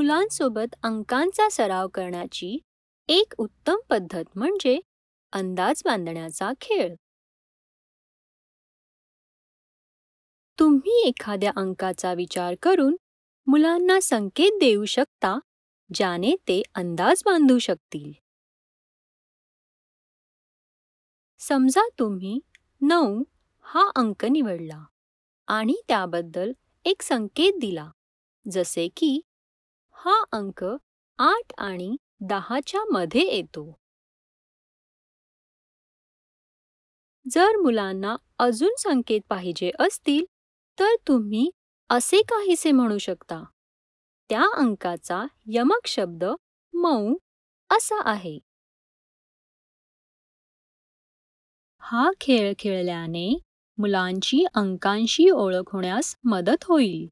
मुलांसोबत अंकांचा सराव करण्याची एक उत्तम पद्धत म्हणजे अंदाज बांधण्याचा खेळ तुम्ही एखाद्या अंकाचा विचार करून मुलांना संकेत देऊ शकता ज्याने ते अंदाज बांधू शकतील समजा तुम्ही नऊ हा अंक निवडला आणि त्याबद्दल एक संकेत दिला जसे की हा अंक आठ आणि दहाच्या मध्ये येतो जर मुलांना अजून संकेत पाहिजे असतील तर तुम्ही असे काहीसे म्हणू शकता त्या अंकाचा यमक शब्द मऊ असा आहे हा खेळ खेळल्याने मुलांची अंकांशी ओळख होण्यास मदत होईल